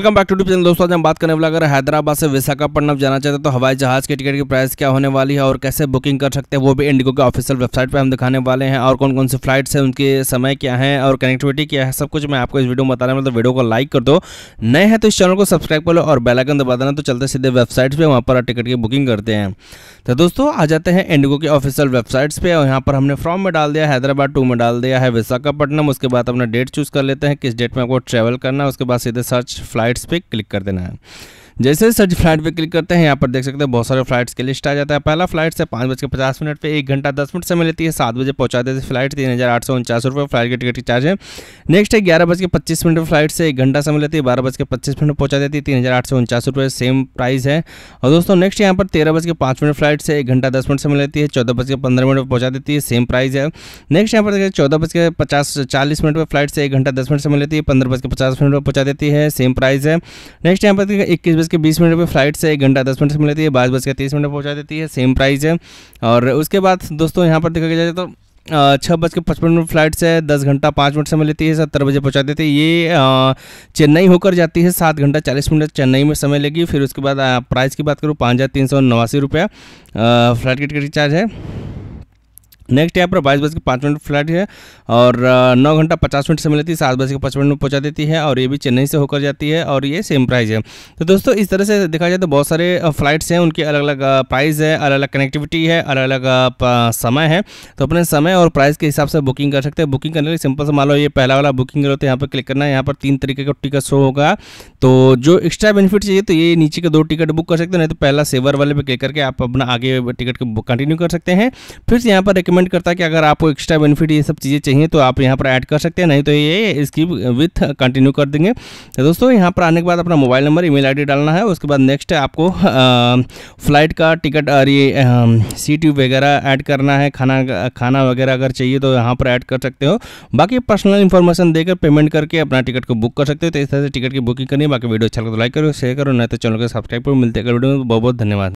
welcome back to to channel दोस्तों आज हम बात करने वाला अगर हैदराबाद से विशाखापट्टनम जाना चाहते हैं तो हवाई जहाज के टिकट की प्राइस क्या होने वाली है और कैसे बुकिंग कर सकते हैं वो भी इंडिगो के ऑफिशियल वेबसाइट पर हम दिखाने वाले हैं और कौन कौन से फ्लाइट है उनके समय क्या है और कनेक्टिविटी क्या है सब कुछ मैं आपको इस वीडियो में बताने वाला तो वीडियो को लाइक कर दो नए हैं तो इस चैनल को सब्सक्राइब कर लो और बेलाइकन दबा देना तो चलते सीधे वेबसाइट्स पर वहाँ पर टिकट की बुकिंग करते हैं तो दोस्तों आ जाते हैं इंडिगो के ऑफिशियल वेबसाइट्स पर और यहाँ पर हमने फॉर्म में डाल दिया हैदराबाद टू में डाल दिया है विशाखापट्टनम उसके बाद अपना डेट चूज़ कर लेते हैं किस डेट में आपको ट्रेवल करना है उसके बाद सीधे सर्च स्लाइड्स पे क्लिक कर देना है जैसे ही सर्च फ्लाइट पे क्लिक करते हैं यहाँ पर देख सकते हैं बहुत सारे फ्लाइट्स के लिस्ट आ जाता है पहला फ्लाइट से पाँच बज के पचास मिनट पर एक घंटा दस मिनट समय लेती है सात बजे पहुँचा देती है फ्लाइट तीन हज़ार आठ सौ उनचास रुपये फ्लाइट के टिकट की चार्ज है नेक्स्ट है ग्यारह बज के पच्चीस मिनट फ्लाइट से एक घंटा समय लेती है बारह बज के पच्चीस मिनट पहुँचा देती है तीन हज़ार आठ सौ उनचास रुपये सेम प्राइस है और दोस्तों नेक्स्ट यहाँ पर तेरह बज के पाँच मिनट फ्लाइट से एक घंटा दस मिनट समय लेती है चौदह बज के पंद्रह मिनट पर पहुँचा देती है सेम प्राइस है नेक्स्ट यहाँ पर देखिए चौदह बज के पचास चालीस मिनट पर फ्लाइट से एक घंटा दस मिनट समय लेती है पंद्रह बज के पचास मिनट पर पहुँचा देती है सेम प्राइस है नेक्स्ट यहाँ पर देखिए इक्कीस बज के बीस मिनट पर फ्लाइट से एक घंटा दस मिनट से मिलती है बाईस बज के तीस मिनट पहुँचा देती है सेम प्राइस है और उसके बाद दोस्तों यहाँ पर देखा जाए तो छः बज के पचपन मिनट फ्लाइट से दस घंटा पाँच मिनट से लेती है सत्तर बजे पहुँचा देती है ये चेन्नई होकर जाती है सात घंटा चालीस मिनट चेन्नई में समय लेगी फिर उसके बाद प्राइस की बात करूँ पाँच हज़ार तीन सौ नवासी रुपया फ्लाइट टिकट टिकट चार्ज है नेक्स्ट यहाँ पर बाईस बज के पाँच मिनट फ्लाइट है और नौ घंटा पचास मिनट से मिलती है सात बज के पाँच मिनट में पहुँचा देती है और ये भी चेन्नई से होकर जाती है और ये सेम प्राइस है तो दोस्तों इस तरह से देखा जाए तो बहुत सारे फ्लाइट्स हैं उनकी अलग अलग प्राइस है अलग अलग कनेक्टिविटी है अलग अलग समय है तो अपने समय और प्राइस के हिसाब से बुकिंग कर सकते हैं बुकिंग करने के लिए सिंपल से मान लो ये पहला वाला बुकिंग करो तो यहाँ पर क्लिक करना है यहाँ पर तीन तरीके का टिकट शो होगा तो जो एक्स्ट्रा बेनिफिट चाहिए तो ये नीचे के दो टिकट बुक कर सकते हैं नहीं तो पहला सेवर वाले पर क्लिक करके आप अपना आगे टिकट को कंटिन्यू कर सकते हैं फिर यहाँ पर रिकमेंड रिकमेंड करता है कि अगर आपको एक्स्ट्रा बेनिफिट ये सब चीज़ें चाहिए तो आप यहाँ पर ऐड कर सकते हैं नहीं तो ये इसकी विथ कंटिन्यू कर देंगे तो दोस्तों यहाँ पर आने के बाद अपना मोबाइल नंबर ईमेल आईडी डालना है उसके बाद नेक्स्ट आपको फ्लाइट का टिकट और ये सीट वगैरह ऐड करना है खाना खाना वगैरह अगर चाहिए तो यहाँ पर ऐड कर सकते हो बाकी पर्सनल इन्फॉर्मेशन देकर पेमेंट करके अपना टिकट को बुक कर सकते हो तो इस तरह से टिकट की बुकिंग करनी है बाकी वीडियो अच्छा लगे तो लाइक करो शेयर करो नहीं तो चैनल को सब्सक्राइब करो मिलते अगले वीडियो में बहुत बहुत धन्यवाद